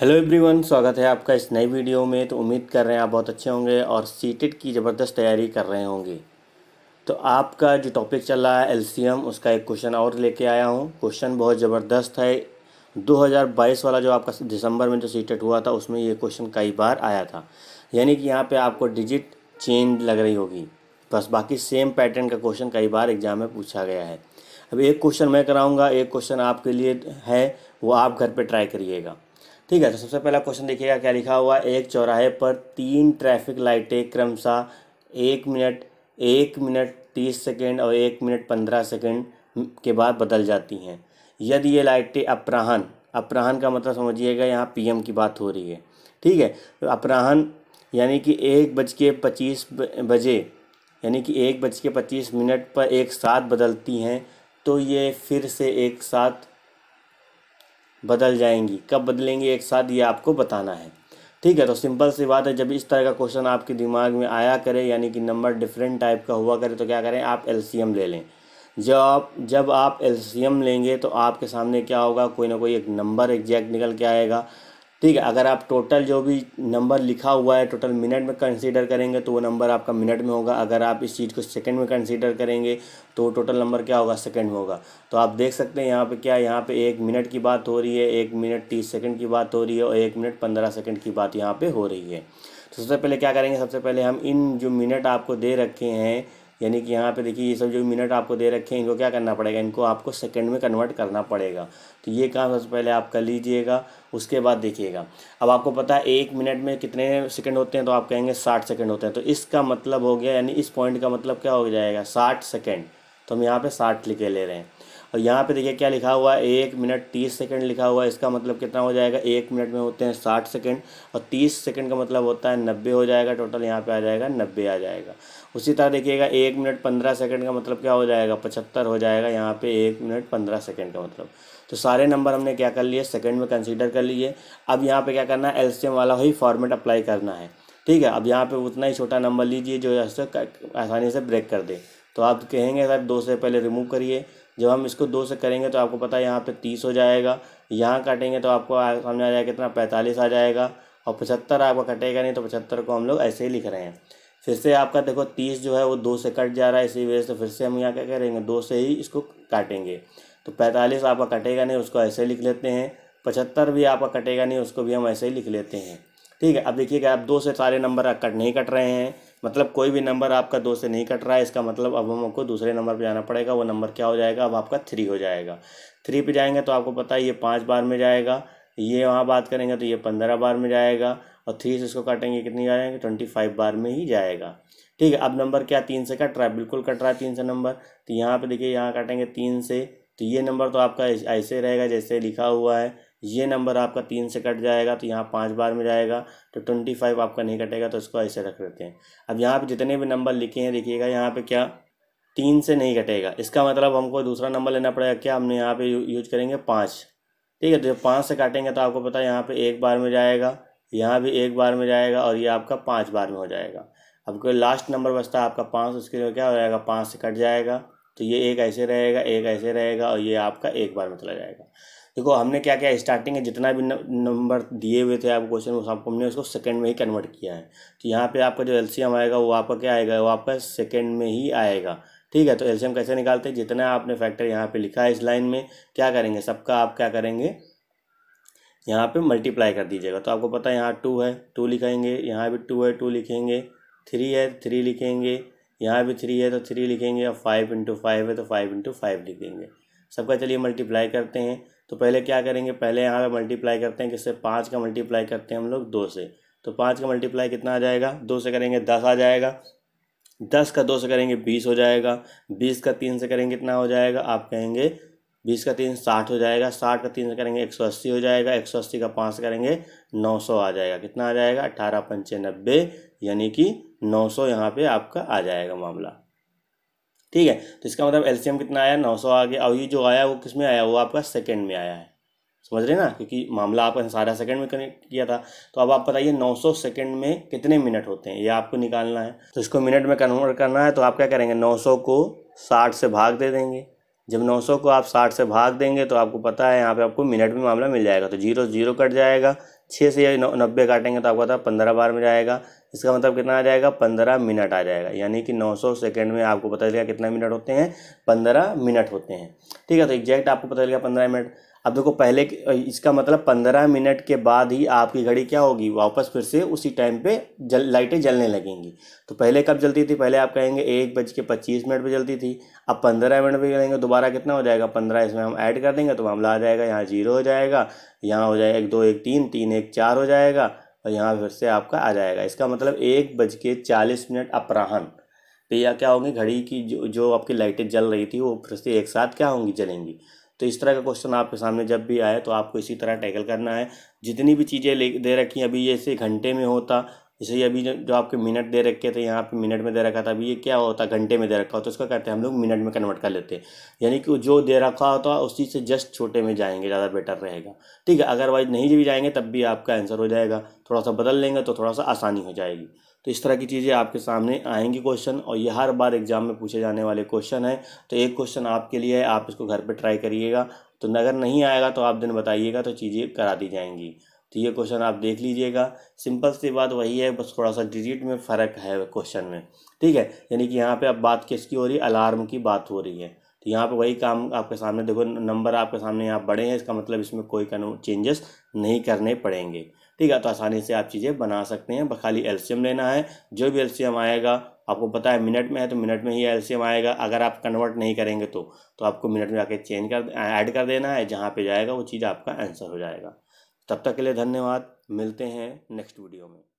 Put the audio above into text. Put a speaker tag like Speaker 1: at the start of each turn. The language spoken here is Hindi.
Speaker 1: हेलो एवरीवन स्वागत है आपका इस नई वीडियो में तो उम्मीद कर रहे हैं आप बहुत अच्छे होंगे और सीटेट की ज़बरदस्त तैयारी कर रहे होंगे तो आपका जो टॉपिक चल रहा है एलसीएम उसका एक क्वेश्चन और लेके आया हूँ क्वेश्चन बहुत ज़बरदस्त है 2022 वाला जो आपका दिसंबर में जो सीटेट हुआ था उसमें ये क्वेश्चन कई बार आया था यानी कि यहाँ पर आपको डिजिट चेंज लग रही होगी बस बाकी सेम पैटर्न का क्वेश्चन कई बार एग्जाम में पूछा गया है अब एक क्वेश्चन मैं कराऊँगा एक क्वेश्चन आपके लिए है वो आप घर पर ट्राई करिएगा ठीक है तो सबसे पहला क्वेश्चन देखिएगा क्या लिखा हुआ एक चौराहे पर तीन ट्रैफिक लाइटें क्रमशः एक मिनट एक मिनट तीस सेकेंड और एक मिनट पंद्रह सेकेंड के बाद बदल जाती हैं यदि ये लाइटें अपराहन अपराहन का मतलब समझिएगा यहाँ पीएम की बात हो रही है ठीक है तो अपराहन यानी कि एक बज के पच्चीस बजे यानी कि एक बज के पच्चीस मिनट पर एक साथ बदलती हैं तो ये फिर से एक साथ बदल जाएंगी कब बदलेंगी एक साथ ये आपको बताना है ठीक है तो सिंपल सी बात है जब इस तरह का क्वेश्चन आपके दिमाग में आया करे यानी कि नंबर डिफरेंट टाइप का हुआ करे तो क्या करें आप एल ले लें जब आप जब आप एल लेंगे तो आपके सामने क्या होगा कोई ना कोई एक नंबर एग्जैक्ट निकल के आएगा ठीक है अगर आप टोटल जो भी नंबर लिखा हुआ है टोटल मिनट में कंसीडर करेंगे तो वो नंबर आपका मिनट में होगा अगर आप इस चीज़ को सेकंड में कंसीडर करेंगे तो टोटल नंबर क्या होगा सेकंड में होगा तो आप देख सकते हैं यहाँ पे क्या यहाँ पे एक मिनट की बात हो रही है एक मिनट तीस सेकंड की बात हो रही है और एक मिनट पंद्रह सेकेंड की बात यहाँ पर हो रही है तो सबसे पहले क्या करेंगे सबसे पहले हम इन जो मिनट आपको दे रखे हैं यानी कि यहाँ पे देखिए ये सब जो मिनट आपको दे रखे हैं इनको क्या करना पड़ेगा इनको आपको सेकंड में कन्वर्ट करना पड़ेगा तो ये काम सबसे पहले आप कर लीजिएगा उसके बाद देखिएगा अब आपको पता है एक मिनट में कितने सेकंड होते हैं तो आप कहेंगे साठ सेकंड होते हैं तो इसका मतलब हो गया यानी इस पॉइंट का मतलब क्या हो जाएगा साठ सेकेंड तो हम यहाँ पर साठ लिखे ले रहे हैं और यहाँ पे देखिए क्या लिखा हुआ है एक मिनट तीस सेकंड लिखा हुआ है इसका मतलब कितना हो जाएगा एक मिनट में होते हैं साठ सेकंड और तीस सेकंड का मतलब होता है नब्बे हो जाएगा टोटल यहाँ पे आ जाएगा नब्बे आ जाएगा उसी तरह देखिएगा एक मिनट पंद्रह सेकंड का मतलब क्या हो जाएगा पचहत्तर हो जाएगा यहाँ पे एक मिनट पंद्रह सेकंड का मतलब तो सारे नंबर हमने क्या कर लिए सेकंड में कंसिडर कर लिए अब यहाँ पर क्या करना है एलसीएम वाला ही फॉर्मेट अप्लाई करना है ठीक है अब यहाँ पर उतना ही छोटा नंबर लीजिए जो आसानी से ब्रेक कर दे तो आप कहेंगे सर दो से पहले रिमूव करिए जब हम इसको दो से करेंगे तो आपको पता है यहाँ पे तीस हो जाएगा यहाँ काटेंगे तो आपको सामने आ जाएगा कितना पैंतालीस आ जाएगा और पचहत्तर आपका कटेगा नहीं तो पचहत्तर को हम लोग ऐसे ही लिख रहे हैं फिर से आपका देखो तीस जो है वो दो से कट जा रहा है इसी वजह से फिर से हम यहाँ क्या करेंगे दो से ही इसको काटेंगे तो पैंतालीस आपका कटेगा नहीं उसको ऐसे लिख लेते हैं पचहत्तर भी आपका कटेगा नहीं उसको भी हम ऐसे ही लिख लेते हैं ठीक है अब देखिएगा आप दो से सारे नंबर कट नहीं कट रहे हैं मतलब कोई भी नंबर आपका दो से नहीं कट रहा है इसका मतलब अब हमको दूसरे नंबर पर जाना पड़ेगा वो नंबर क्या हो जाएगा अब आपका थ्री हो जाएगा थ्री पे जाएंगे तो आपको पता है ये पाँच बार में जाएगा ये वहाँ बात करेंगे तो ये पंद्रह बार में जाएगा और थ्री से इसको काटेंगे कितनी बार जाएंगे ट्वेंटी फाइव बार में ही जाएगा ठीक है अब नंबर क्या तीन से कट रहा है बिल्कुल कट रहा है तीन से नंबर तो यहाँ पर देखिए यहाँ काटेंगे तीन से तो ये नंबर तो आपका ऐसे रहेगा जैसे लिखा हुआ है ये नंबर आपका तीन से कट जाएगा तो यहाँ पाँच बार में जाएगा तो ट्वेंटी फाइव आपका नहीं कटेगा तो इसको ऐसे रख देते हैं अब यहाँ पर जितने भी नंबर लिखे हैं देखिएगा यहाँ पर क्या तीन से नहीं कटेगा इसका मतलब हमको दूसरा नंबर लेना पड़ेगा क्या हमने यहाँ पे यूज करेंगे पाँच ठीक है तो जब पाँच से काटेंगे तो आपको पता है यहाँ पर एक बार में जाएगा यहाँ भी एक बार में जाएगा और ये आपका पाँच बार में हो जाएगा अब कोई लास्ट नंबर बचता है आपका पाँच उसके लिए क्या हो जाएगा पाँच से कट जाएगा तो ये एक ऐसे रहेगा एक ऐसे रहेगा और ये आपका एक बार में चला जाएगा देखो हमने क्या क्या स्टार्टिंग है जितना भी नंबर दिए हुए थे आप क्वेश्चन में आपको हमने उसको सेकेंड में ही कन्वर्ट किया है तो यहाँ पे आपका जो एलसीएम आएगा वो आपका क्या आएगा वो आपका सेकेंड में ही आएगा ठीक है तो एलसीएम कैसे निकालते हैं जितना आपने फैक्टर यहाँ पे लिखा है इस लाइन में क्या करेंगे सबका आप क्या करेंगे यहाँ पर मल्टीप्लाई कर दीजिएगा तो आपको पता है यहाँ टू है टू लिखेंगे यहाँ भी टू है टू लिखेंगे थ्री है थ्री लिखेंगे यहाँ भी थ्री है तो थ्री लिखेंगे और फाइव इंटू फाइव है तो फाइव इंटू फाइव लिखेंगे सबका चलिए मल्टीप्लाई करते हैं तो पहले क्या करेंगे पहले यहाँ पे मल्टीप्लाई करते हैं किससे पाँच का मल्टीप्लाई करते हैं हम लोग दो से तो पाँच का मल्टीप्लाई कितना आ जाएगा दो से करेंगे दस आ जाएगा दस का दो से करेंगे बीस हो जाएगा बीस का तीन से करेंगे कितना हो जाएगा आप कहेंगे बीस का तीन साठ हो जाएगा साठ का तीन से करेंगे एक सौ अस्सी हो जाएगा एक सौ अस्सी का पाँच से करेंगे नौ सौ आ जाएगा कितना आ जाएगा अट्ठारह नब्बे यानी कि नौ सौ यहाँ पर आपका आ जाएगा मामला ठीक है तो इसका मतलब एलसीएम कितना आया नौ सौ आ गया और ये जो आया वो किस में आया वो आपका सेकेंड में आया है समझ रहे ना क्योंकि मामला आपने सारा सेकंड में कनेक्ट किया था तो अब आप बताइए 900 सेकंड में कितने मिनट होते हैं ये आपको निकालना है तो इसको मिनट में कन्वर्ट करना है तो आप क्या करेंगे 900 को 60 से भाग दे देंगे जब 900 को आप 60 से भाग देंगे तो आपको पता है यहाँ पे आपको मिनट में मामला मिल जाएगा तो जीरो जीरो कट जाएगा छः से या नब्बे काटेंगे तो आपको पता पंद्रह बार में जाएगा इसका मतलब कितना आ जाएगा पंद्रह मिनट आ जाएगा यानी कि नौ सौ सेकेंड में आपको पता चलेगा कितना मिनट होते हैं पंद्रह मिनट होते हैं ठीक है तो एग्जैक्ट आपको पता चलेगा पंद्रह मिनट अब देखो पहले इसका मतलब पंद्रह मिनट के बाद ही आपकी घड़ी क्या होगी वापस फिर से उसी टाइम पे जल लाइटें जलने लगेंगी तो पहले कब जलती थी पहले आप कहेंगे एक बज के पच्चीस मिनट पर जलती थी अब पंद्रह मिनट पर कहेंगे दोबारा कितना हो जाएगा पंद्रह इसमें हम ऐड कर देंगे तो मामला आ जाएगा यहाँ जीरो हो जाएगा यहाँ हो जाएगा एक दो एक तीन तीन एक चार हो जाएगा और यहाँ फिर से आपका आ जाएगा इसका मतलब एक बज के चालीस मिनट अपराहन पे तो या क्या होंगी घड़ी की जो जो आपकी लाइटें जल रही थी वो फिर से एक साथ क्या होंगी जलेंगी तो इस तरह का क्वेश्चन आपके सामने जब भी आए तो आपको इसी तरह टैकल करना है जितनी भी चीज़ें ले दे रखी अभी ये घंटे में होता जैसे अभी जो आपके मिनट दे रखे थे यहाँ पे मिनट में दे रखा था अभी ये क्या होता घंटे में दे रखा होता तो उसका कहते हैं हम लोग मिनट में कन्वर्ट कर लेते हैं यानी कि जो दे रखा होता उसी से जस्ट छोटे में जाएंगे ज़्यादा बेटर रहेगा ठीक है अगरवाइज नहीं भी जाएंगे तब भी आपका आंसर हो जाएगा थोड़ा सा बदल लेंगे तो थोड़ा सा आसानी हो जाएगी तो इस तरह की चीज़ें आपके सामने आएंगी क्वेश्चन और ये हर बार एग्जाम में पूछे जाने वाले क्वेश्चन हैं तो एक क्वेश्चन आपके लिए है आप इसको घर पर ट्राई करिएगा तो अगर नहीं आएगा तो आप दिन बताइएगा तो चीज़ें करा दी जाएंगी तो ये क्वेश्चन आप देख लीजिएगा सिंपल सी बात वही है बस थोड़ा सा डिजिट में फ़र्क है क्वेश्चन में ठीक है यानी कि यहाँ पे अब बात किसकी हो रही है अलार्म की बात हो रही है तो यहाँ पे वही काम आपके सामने देखो नंबर आपके सामने यहाँ बढ़े हैं इसका मतलब इसमें कोई चेंजेस नहीं करने पड़ेंगे ठीक है तो आसानी से आप चीज़ें बना सकते हैं खाली एल्शियम लेना है जो भी एल्शियम आएगा आपको पता है मिनट में है तो मिनट में ही एल्शियम आएगा अगर आप कन्वर्ट नहीं करेंगे तो तो आपको मिनट में आके चेंज कर ऐड कर देना है जहाँ पे जाएगा वो चीज़ आपका आंसर हो जाएगा तब तक के लिए धन्यवाद मिलते हैं नेक्स्ट वीडियो में